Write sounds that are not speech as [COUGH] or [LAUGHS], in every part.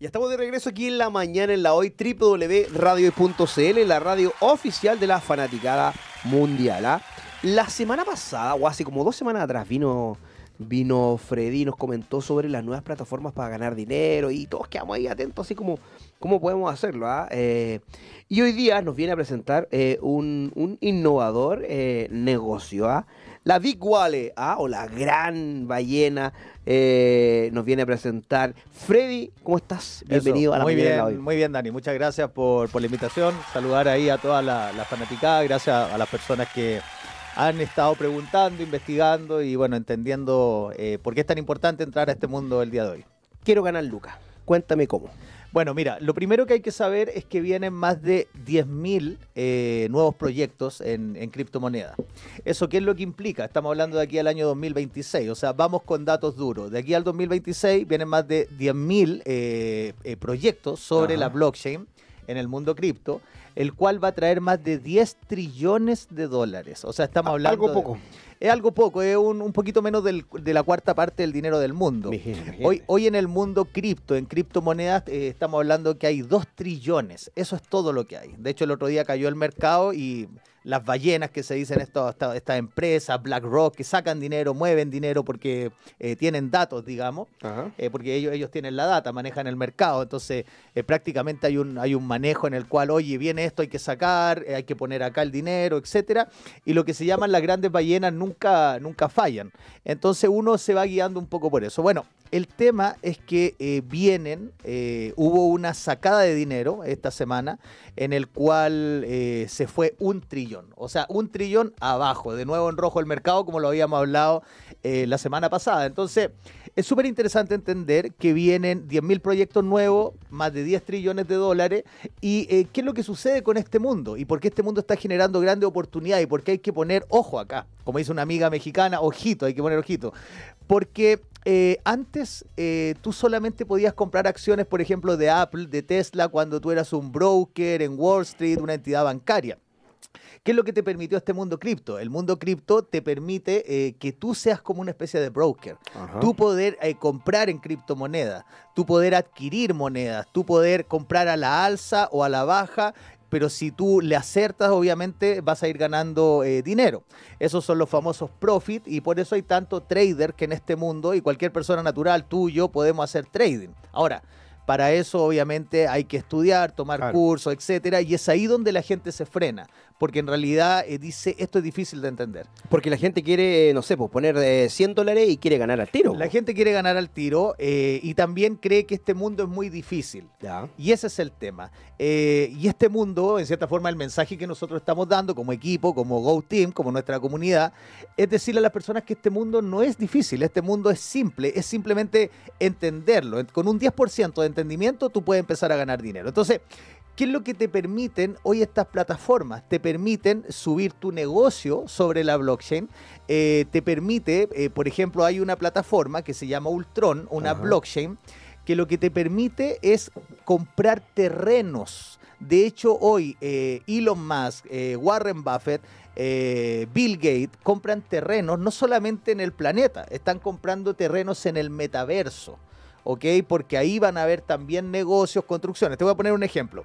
Ya estamos de regreso aquí en la mañana, en la hoy, www.radio.cl, la radio oficial de la fanaticada mundial. ¿ah? La semana pasada, o hace como dos semanas atrás, vino, vino Freddy y nos comentó sobre las nuevas plataformas para ganar dinero y todos quedamos ahí atentos, así como cómo podemos hacerlo. Ah? Eh, y hoy día nos viene a presentar eh, un, innovador eh, negocio. ¿ah? La Big Wale, ¿ah? o la gran ballena, eh, nos viene a presentar. Freddy, ¿cómo estás? Bienvenido a la muy bien, hoy. Muy bien, Dani. Muchas gracias por, la invitación. Saludar ahí a toda la, la fanaticada. Gracias a, las personas que han estado preguntando, investigando y bueno, entendiendo eh, por qué es tan importante entrar a este mundo el día de hoy. Quiero ganar Lucas. Cuéntame cómo. Bueno, mira, lo primero que hay que saber es que vienen más de 10.000 eh, nuevos proyectos en, criptomonedas. ¿Eso qué es lo que implica? Estamos hablando de aquí al año 2026, o sea, vamos con datos duros. De aquí al 2026 vienen más de 10.000 eh, eh, proyectos sobre la blockchain en el mundo cripto el cual va a traer más de 10 trillones de dólares. O sea, estamos ah, hablando... Algo poco. es algo poco, es un, poquito menos de la cuarta parte del dinero del mundo. Hoy, hoy en el mundo cripto, en criptomonedas, eh, estamos hablando que hay 2 trillones. Eso es todo lo que hay. De hecho, el otro día cayó el mercado y las ballenas que se dicen estas empresas, BlackRock, que sacan dinero, mueven dinero porque eh, tienen datos, digamos, eh, porque ellos, tienen la data, manejan el mercado. Entonces, eh, prácticamente hay un, hay un manejo en el cual, oye, viene esto, hay que sacar, hay que poner acá el dinero, etcétera. Y lo que se llaman las grandes ballenas nunca, nunca fallan. Entonces uno se va guiando un poco por eso. Bueno, el tema es que eh, vienen, eh, hubo una sacada de dinero esta semana en el cual eh, se fue un trillón, o sea, un trillón abajo, de nuevo en rojo el mercado como lo habíamos hablado la semana pasada. Entonces, es súper interesante entender que vienen 10.000 proyectos nuevos, más de 10 trillones de dólares, y qué es lo que sucede con este mundo, y por qué este mundo está generando grandes oportunidades, y por qué hay que poner ojo acá, como dice una amiga mexicana, ojito, hay que poner ojito, porque eh, antes eh, tú solamente podías comprar acciones, por ejemplo, de Apple, de Tesla, cuando tú eras un broker en Wall Street, una entidad bancaria. ¿Qué es lo que te permitió este mundo cripto? El mundo cripto te permite eh, que tú seas como una especie de broker. Tú poder comprar en criptomonedas, tú poder adquirir monedas, tú poder comprar a la alza o a la baja pero si tú le acertas, obviamente vas a ir ganando eh, dinero. Esos son los famosos profit y por eso hay tanto trader que en este mundo y cualquier persona natural, tú y yo, podemos hacer trading. Ahora, para eso, obviamente, hay que estudiar, tomar cursos, etcétera, y es ahí donde la gente se frena, porque en realidad eh, dice esto es difícil de entender. Porque la gente quiere, no sé, pues, poner 100 eh, dólares y quiere ganar al tiro. La gente quiere ganar al tiro eh, y también cree que este mundo es muy difícil. Y ese es el tema. y este mundo, en cierta forma, el mensaje que nosotros estamos dando como equipo, como Go Team, como nuestra comunidad, es decirle a las personas que este mundo no es difícil, este mundo es simple, es simplemente entenderlo. Con un 10% de tú puedes empezar a ganar dinero. Entonces, ¿Qué es lo que te permiten hoy estas plataformas? Te permiten subir tu negocio sobre la blockchain. Eh, te permite, eh, por ejemplo, hay una plataforma que se llama Ultron, una blockchain, que lo que te permite es comprar terrenos. De hecho, hoy eh, Elon Musk, Warren Buffett, Bill Gates compran terrenos no solamente en el planeta, están comprando terrenos en el metaverso. Porque ahí van a haber también negocios, construcciones. Te voy a poner un ejemplo.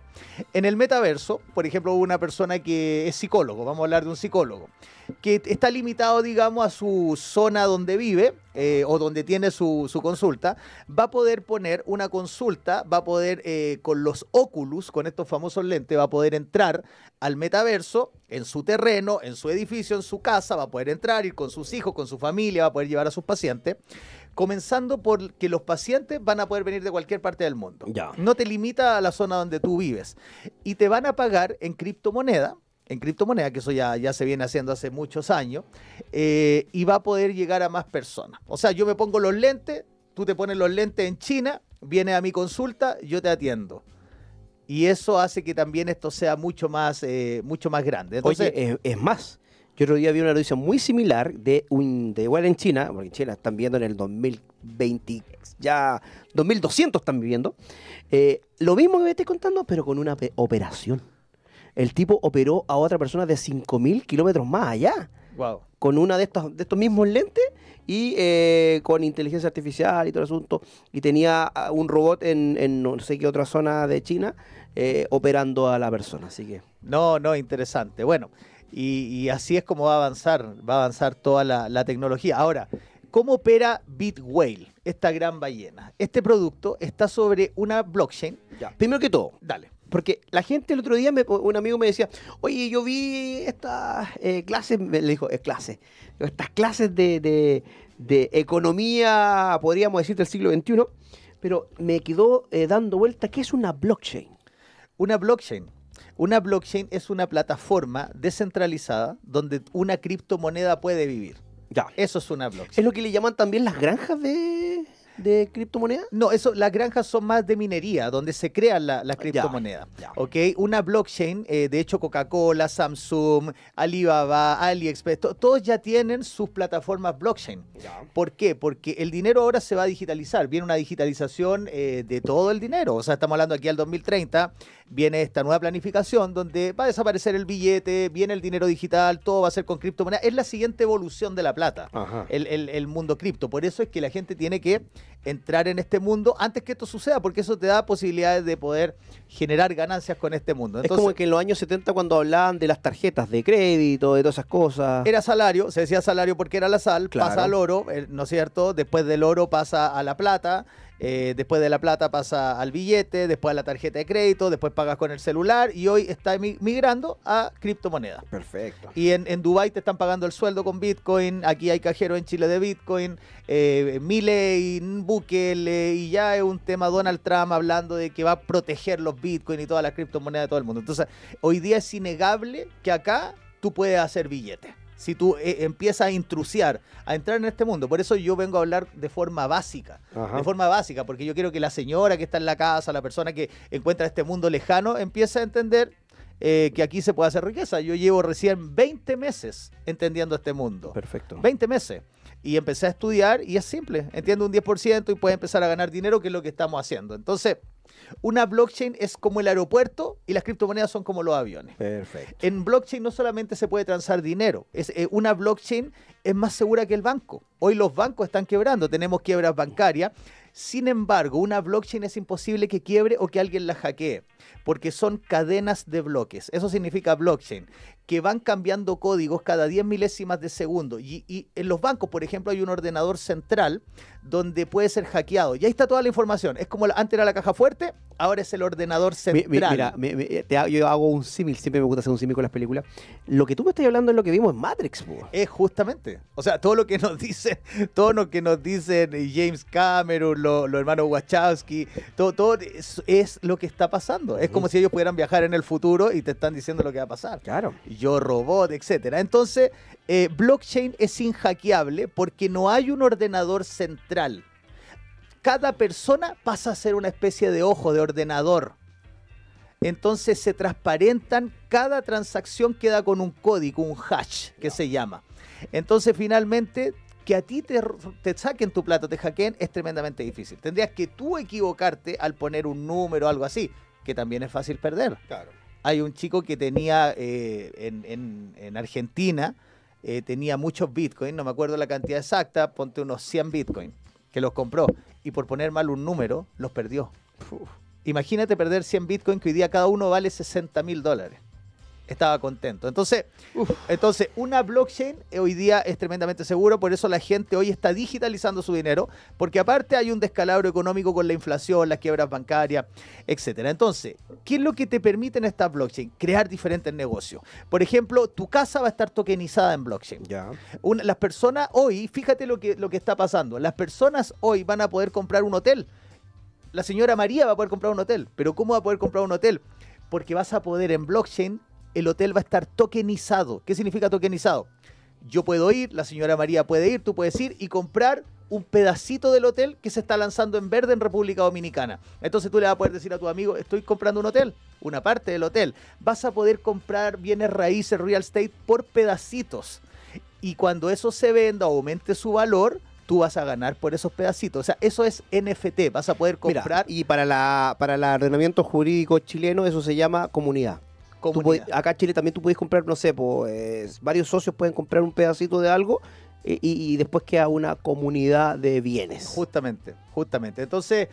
En el metaverso, por ejemplo, una persona que es psicólogo, vamos a hablar de un psicólogo, que está limitado, digamos, a su zona donde vive eh, o donde tiene su, consulta, va a poder poner una consulta, va a poder eh, con los Oculus, con estos famosos lentes, va a poder entrar al metaverso en su terreno, en su edificio, en su casa, va a poder entrar, ir con sus hijos, con su familia, va a poder llevar a sus pacientes comenzando por que los pacientes van a poder venir de cualquier parte del mundo. No te limita a la zona donde tú vives. Y te van a pagar en criptomoneda, en criptomoneda, que eso ya, ya se viene haciendo hace muchos años, eh, y va a poder llegar a más personas. O sea, yo me pongo los lentes, tú te pones los lentes en China, vienes a mi consulta, yo te atiendo. Y eso hace que también esto sea mucho más, eh, mucho más grande. Entonces, Oye, es más yo otro día vi una noticia muy similar de un de igual en China, porque en China están viendo en el 2020, ya 2200 están viviendo. Eh, lo mismo que me estoy contando, pero con una operación. El tipo operó a otra persona de 5000 kilómetros más allá. Con una de estos, de estos mismos lentes y eh, con inteligencia artificial y todo el asunto. Y tenía un robot en, no sé qué otra zona de China eh, operando a la persona. Así que. No, no, interesante. Bueno. Y, así es como va a avanzar, va a avanzar toda la, tecnología. Ahora, ¿cómo opera Whale, esta gran ballena? Este producto está sobre una blockchain. Primero que todo, dale. Porque la gente el otro día, un amigo me decía, oye, yo vi estas eh, clases, me dijo, es clase, estas clases de, economía, podríamos decir, del siglo XXI, pero me quedó eh, dando vuelta, ¿qué es una blockchain? Una blockchain una blockchain es una plataforma descentralizada donde una criptomoneda puede vivir. Ya. Eso es una blockchain. Es lo que le llaman también las granjas de de criptomonedas? No, eso, las granjas son más de minería, donde se crean las ah, criptomonedas. ¿Ok? Una blockchain, eh, de hecho Coca-Cola, Samsung, Alibaba, AliExpress, todos ya tienen sus plataformas blockchain. ¿Por qué? Porque el dinero ahora se va a digitalizar, viene una digitalización eh, de todo el dinero. O sea, estamos hablando aquí al 2030, viene esta nueva planificación donde va a desaparecer el billete, viene el dinero digital, todo va a ser con criptomonedas. Es la siguiente evolución de la plata, el mundo cripto. Por eso es que la gente tiene que entrar en este mundo antes que esto suceda, porque eso te da posibilidades de poder generar ganancias con este mundo. es como que en los años 70 cuando hablaban de las tarjetas de crédito, de todas esas cosas. Era salario, se decía salario porque era la sal, pasa al oro, eh, ¿no es cierto? Después del oro pasa a la plata eh, después de la plata pasa al billete, después a la tarjeta de crédito, después pagas con el celular y hoy está migrando a criptomonedas. Perfecto. Y en, Dubái Dubai te están pagando el sueldo con Bitcoin, aquí hay cajero en Chile de Bitcoin, eh, y Bukele y ya es un tema Donald Trump hablando de que va a proteger los Bitcoin y todas las criptomonedas de todo el mundo. Entonces, hoy día es innegable que acá tú puedes hacer billetes si tú eh, empiezas a intrusiar, a entrar en este mundo. Por eso yo vengo a hablar de forma básica, de forma básica, porque yo quiero que la señora que está en la casa, la persona que encuentra este mundo lejano, empiece a entender eh, que aquí se puede hacer riqueza. Yo llevo recién 20 meses entendiendo este mundo. Perfecto. 20 meses. Y empecé a estudiar y es simple. Entiendo un 10% y puedes empezar a ganar dinero, que es lo que estamos haciendo. Entonces, una blockchain es como el aeropuerto y las criptomonedas son como los aviones. Perfecto. En blockchain no solamente se puede transar dinero, es, eh, una blockchain es más segura que el banco. Hoy los bancos están quebrando, tenemos quiebras bancarias. Sin embargo, una blockchain es imposible que quiebre o que alguien la hackee, porque son cadenas de bloques. Eso significa blockchain que van cambiando códigos cada 10 milésimas de segundo. Y, en los bancos, por ejemplo, hay un ordenador central donde puede ser hackeado. Y ahí está toda la información. Es como antes era la caja fuerte, ahora es el ordenador central. mira, eh, te yo hago un símil, siempre me gusta hacer un símil con las películas. Lo que tú me estás hablando es lo que vimos en Matrix. Es justamente. O sea, todo lo que nos dice [LAUGHS] todo lo que nos dicen eh, James Cameron, los hermanos Wachowski, todo, todo es, lo que está pasando. Es como si ellos pudieran viajar en el futuro y te están diciendo lo que va a pasar. Claro. Yo Robot, etcétera. Entonces, eh, blockchain es inhackeable porque no hay un ordenador central. Cada persona pasa a ser una especie de ojo, de ordenador. Entonces se transparentan, cada transacción queda con un código, un hash que se llama. Entonces finalmente que a ti te, te, saquen tu plato, te hackeen, es tremendamente difícil. Tendrías que tú equivocarte al poner un número o algo así, que también es fácil perder. Claro hay un chico que tenía eh, en, Argentina, eh, tenía muchos bitcoins, no me acuerdo la cantidad exacta, ponte unos 100 bitcoins, que los compró y por poner mal un número, los perdió. Imagínate perder 100 bitcoins que hoy día cada uno vale 60 mil dólares estaba contento. Entonces, entonces, una blockchain hoy día es tremendamente seguro, por eso la gente hoy está digitalizando su dinero, porque aparte hay un descalabro económico con la inflación, las quiebras bancarias, etcétera. Entonces, ¿qué es lo que te permite en esta blockchain? Crear diferentes negocios. Por ejemplo, tu casa va a estar tokenizada en blockchain. las personas hoy, fíjate lo que, lo que está pasando, las personas hoy van a poder comprar un hotel. La señora María va a poder comprar un hotel, pero ¿cómo va a poder comprar un hotel? Porque vas a poder en blockchain el hotel va a estar tokenizado. ¿Qué significa tokenizado? Yo puedo ir, la señora María puede ir, tú puedes ir y comprar un pedacito del hotel que se está lanzando en verde en República Dominicana. Entonces tú le vas a poder decir a tu amigo, estoy comprando un hotel, una parte del hotel. Vas a poder comprar bienes raíces, real estate, por pedacitos. Y cuando eso se venda o aumente su valor, tú vas a ganar por esos pedacitos. O sea, eso es NFT, vas a poder comprar. y para, la, para el ordenamiento jurídico chileno, eso se llama comunidad acá en Chile también tú puedes comprar, no sé, pues, varios socios pueden comprar un pedacito de algo y, después queda una comunidad de bienes. Justamente, justamente. Entonces,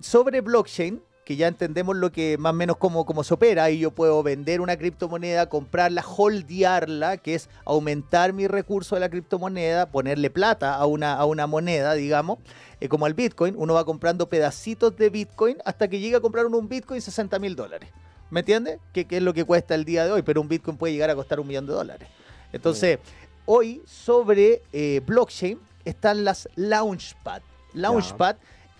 sobre blockchain, que ya entendemos lo que más o menos cómo, cómo se opera, y yo puedo vender una criptomoneda, comprarla, holdearla, que es aumentar mi recurso de la criptomoneda, ponerle plata a una, a una moneda, digamos, eh, como al Bitcoin, uno va comprando pedacitos de Bitcoin hasta que llega a comprar un Bitcoin 60 mil dólares. ¿Me entiendes? ¿Qué es lo que cuesta el día de hoy, pero un Bitcoin puede llegar a costar un millón de dólares. Entonces, hoy sobre eh, blockchain están las Launchpad. Launchpad,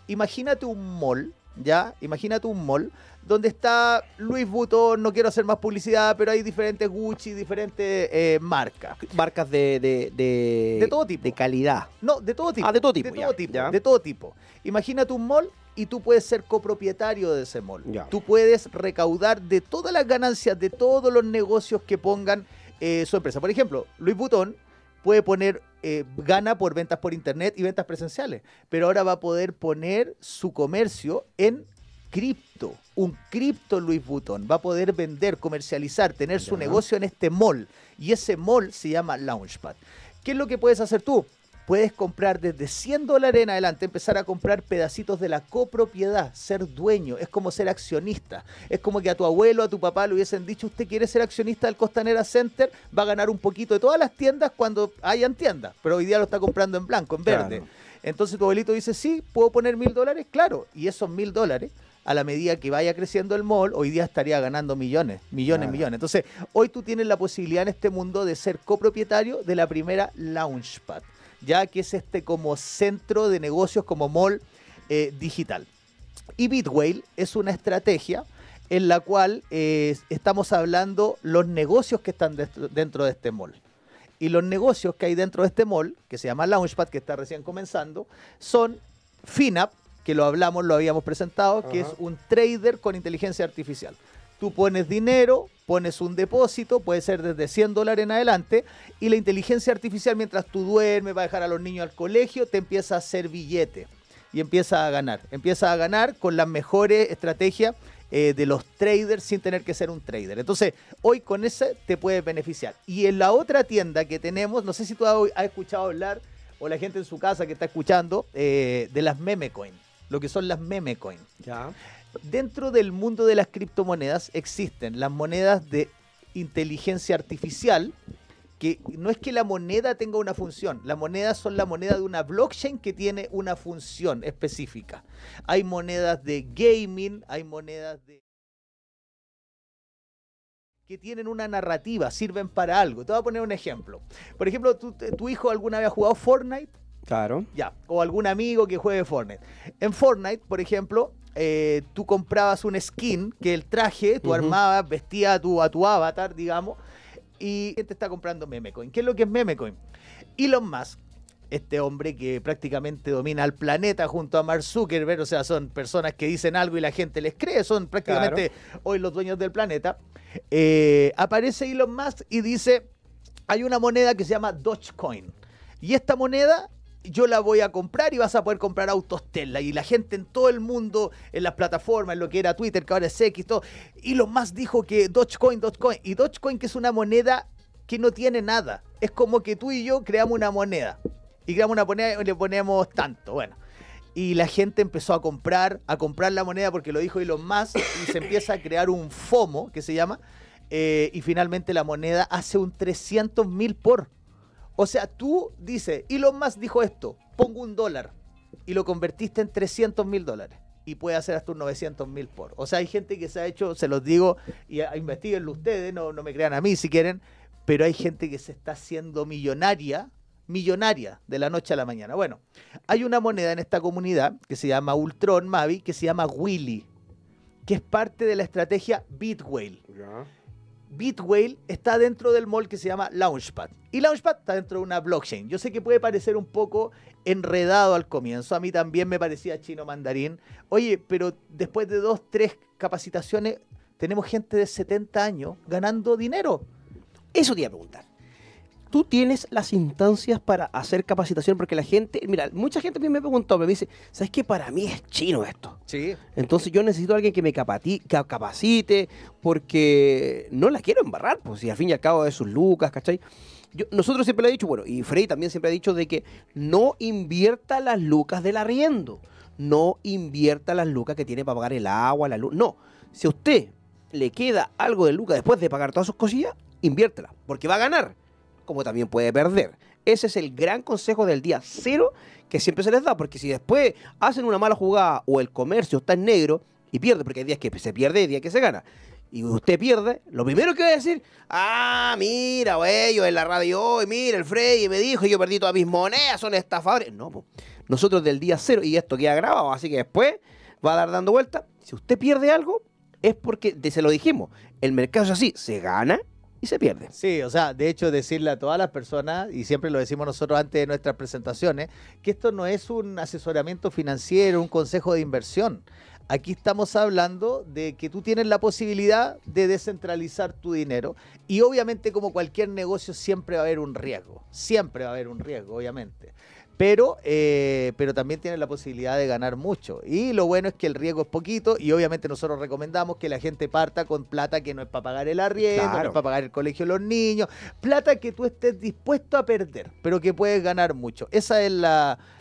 imagínate un mall ¿ya? Imagínate un mall donde está Luis Vuitton, no quiero hacer más publicidad, pero hay diferentes Gucci, diferentes eh, marcas. Marcas de, de, todo tipo. De calidad. No, de todo tipo. Ah, de todo tipo. De todo, tipo, De todo tipo. Imagínate un mall y tú puedes ser copropietario de ese mall. Tú puedes recaudar de todas las ganancias, de todos los negocios que pongan eh, su empresa. Por ejemplo, Luis Vuitton puede poner eh, gana por ventas por internet y ventas presenciales, pero ahora va a poder poner su comercio en cripto, un cripto Luis Butón, va a poder vender, comercializar, tener su negocio en este mall y ese mall se llama Launchpad. ¿Qué es lo que puedes hacer tú? Puedes comprar desde 100 dólares en adelante, empezar a comprar pedacitos de la copropiedad, ser dueño, es como ser accionista. Es como que a tu abuelo, a tu papá le hubiesen dicho, usted quiere ser accionista del Costanera Center, va a ganar un poquito de todas las tiendas cuando hayan tiendas, pero hoy día lo está comprando en blanco, en verde. Entonces tu abuelito dice, sí, puedo poner mil dólares, claro, y esos mil dólares a la medida que vaya creciendo el mall, hoy día estaría ganando millones, millones, millones. Entonces, hoy tú tienes la posibilidad en este mundo de ser copropietario de la primera Launchpad ya que es este como centro de negocios como mall eh, digital. Y Bitwhale es una estrategia en la cual eh, estamos hablando los negocios que están dentro, de este mall. Y los negocios que hay dentro de este mall, que se llama Launchpad, que está recién comenzando, son FinApp, que lo hablamos, lo habíamos presentado, que es un trader con inteligencia artificial. Tú pones dinero, pones un depósito, puede ser desde 100 dólares en adelante, y la inteligencia artificial mientras tú duermes, va a dejar a los niños al colegio, te empieza a hacer billete y empieza a ganar. Empieza a ganar con las mejores estrategias eh, de los traders sin tener que ser un trader. Entonces, hoy con ese te puedes beneficiar. Y en la otra tienda que tenemos, no sé si tú has escuchado hablar, o la gente en su casa que está escuchando, eh, de las meme lo que son las meme Ya. Dentro del mundo de las criptomonedas existen las monedas de inteligencia artificial, que no es que la moneda tenga una función, las monedas son la moneda de una blockchain que tiene una función específica. Hay monedas de gaming, hay monedas de que tienen una narrativa, sirven para algo. Te voy a poner un ejemplo. Por ejemplo, ¿tu, hijo alguna vez ha jugado Fortnite? Claro. Ya, o algún amigo que juegue Fortnite. En Fortnite, por ejemplo, eh, tú comprabas un skin, que el traje, tú armabas, vestía a tu, avatar, digamos, y te está comprando memecoin. ¿Qué es lo que es memecoin? Elon Musk, este hombre que prácticamente domina el planeta junto a Mark Zuckerberg, o sea, son personas que dicen algo y la gente les cree, son prácticamente hoy los dueños del planeta, eh, aparece Elon Musk y dice, hay una moneda que se llama Dogecoin. Y esta moneda yo la voy a comprar y vas a poder comprar autos Y la gente en todo el mundo, en las plataformas, en lo que era Twitter, que ahora es X, todo. lo más dijo que Dogecoin, Dogecoin. Y Dogecoin que es una moneda que no tiene nada. Es como que tú y yo creamos una moneda. Y creamos una moneda y le ponemos tanto. Bueno. Y la gente empezó a comprar, a comprar la moneda porque lo dijo Elon Musk. Y se empieza a crear un FOMO, que se llama. Eh, y finalmente la moneda hace un 300 mil por. O sea, tú dices, Elon más dijo esto, pongo un dólar y lo convertiste en 300 mil dólares y puede hacer hasta un 900 mil por. O sea, hay gente que se ha hecho, se los digo, y investiguenlo ustedes, no, me crean a mí si quieren, pero hay gente que se está haciendo millonaria, millonaria, de la noche a la mañana. Bueno, hay una moneda en esta comunidad que se llama Ultron Mavi, que se llama Willy, que es parte de la estrategia Bitwhale. Beat está dentro del mall que se llama Launchpad. Y Launchpad está dentro de una blockchain. Yo sé que puede parecer un poco enredado al comienzo. A mí también me parecía chino mandarín. Oye, pero después de dos, tres capacitaciones, tenemos gente de 70 años ganando dinero. Eso te iba a preguntar tú tienes las instancias para hacer capacitación, porque la gente, mira, mucha gente me ha preguntado, me dice, ¿sabes qué? Para mí es chino esto. Sí. Entonces yo necesito a alguien que me capacite, porque no la quiero embarrar, pues si al fin y al cabo es sus lucas, ¿cachai? nosotros siempre le he dicho, bueno, y Frey también siempre ha dicho de que no invierta las lucas del arriendo, no invierta las lucas que tiene para pagar el agua, la luz, no. Si a usted le queda algo de lucas después de pagar todas sus cosillas, inviértela, porque va a ganar como también puede perder. Ese es el gran consejo del día cero que siempre se les da, porque si después hacen una mala jugada o el comercio está en negro y pierde, porque hay días que se pierde y días que se gana, y usted pierde, lo primero que va a decir, ah, mira, güey, en la radio hoy, mira, el Freddy me dijo, yo perdí todas mis monedas, son estafadores. No, nosotros del día cero, y esto queda grabado, así que después va a dar dando vuelta. Si usted pierde algo, es porque, se lo dijimos, el mercado es así, se gana y se pierde. Sí, o sea, de hecho decirle a todas las personas, y siempre lo decimos nosotros antes de nuestras presentaciones, que esto no es un asesoramiento financiero, un consejo de inversión. Aquí estamos hablando de que tú tienes la posibilidad de descentralizar tu dinero y obviamente como cualquier negocio siempre va a haber un riesgo, siempre va a haber un riesgo, obviamente. Eh, pero, también tiene la posibilidad de ganar mucho. Y lo bueno es que el riesgo es poquito y obviamente nosotros recomendamos que la gente parta con plata que no es para pagar el arriendo, no es para pagar el colegio de los niños, plata que tú estés dispuesto a perder, pero que puedes ganar mucho. Esa es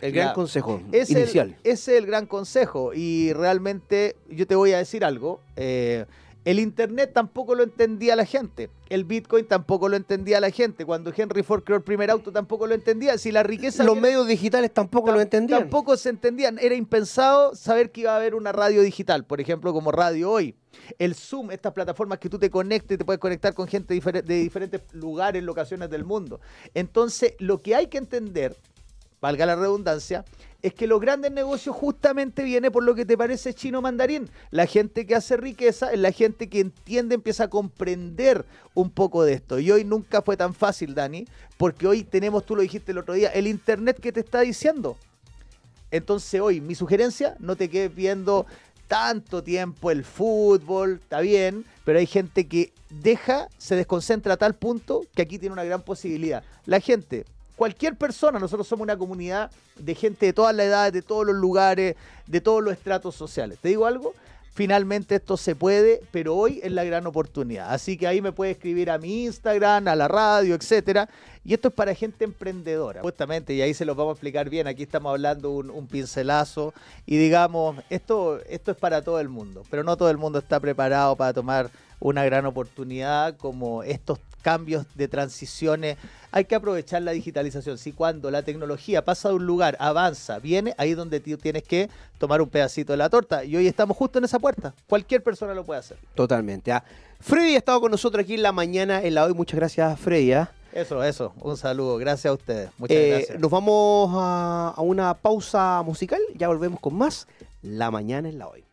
El gran consejo inicial. ese es el gran consejo y realmente yo te voy a decir algo. Eh, el Internet tampoco lo entendía la gente. El Bitcoin tampoco lo entendía la gente. Cuando Henry Ford creó el primer auto tampoco lo entendía. Si la riqueza... Los medios digitales tampoco lo entendían. Tampoco se entendían. Era impensado saber que iba a haber una radio digital, por ejemplo, como Radio Hoy. El Zoom, estas plataformas que tú te conectas y te puedes conectar con gente de diferentes lugares, locaciones del mundo. Entonces, lo que hay que entender valga la redundancia, es que los grandes negocios justamente viene por lo que te parece chino mandarín. La gente que hace riqueza es la gente que entiende, empieza a comprender un poco de esto. Y hoy nunca fue tan fácil, Dani, porque hoy tenemos, tú lo dijiste el otro día, el Internet que te está diciendo. Entonces hoy, mi sugerencia, no te quedes viendo tanto tiempo el fútbol, está bien, pero hay gente que deja, se desconcentra a tal punto que aquí tiene una gran posibilidad. La gente cualquier persona, nosotros somos una comunidad de gente de todas las edades, de todos los lugares, de todos los estratos sociales. ¿Te digo algo? Finalmente esto se puede, pero hoy es la gran oportunidad. Así que ahí me puede escribir a mi Instagram, a la radio, etcétera. Y esto es para gente emprendedora, justamente, y ahí se los vamos a explicar bien. Aquí estamos hablando un, un pincelazo y digamos, esto, esto es para todo el mundo, pero no todo el mundo está preparado para tomar una gran oportunidad como estos cambios de transiciones. Hay que aprovechar la digitalización. Si cuando la tecnología pasa de un lugar, avanza, viene, ahí es donde tú tienes que tomar un pedacito de la torta. Y hoy estamos justo en esa puerta. Cualquier persona lo puede hacer. Totalmente. ¿ah? Freddy ha estado con nosotros aquí en la mañana, en la hoy. Muchas gracias, Freddy. ¿ah? Eso, eso. Un saludo. Gracias a ustedes. Muchas eh, gracias. Nos vamos a, a una pausa musical. Ya volvemos con más. La mañana en la hoy.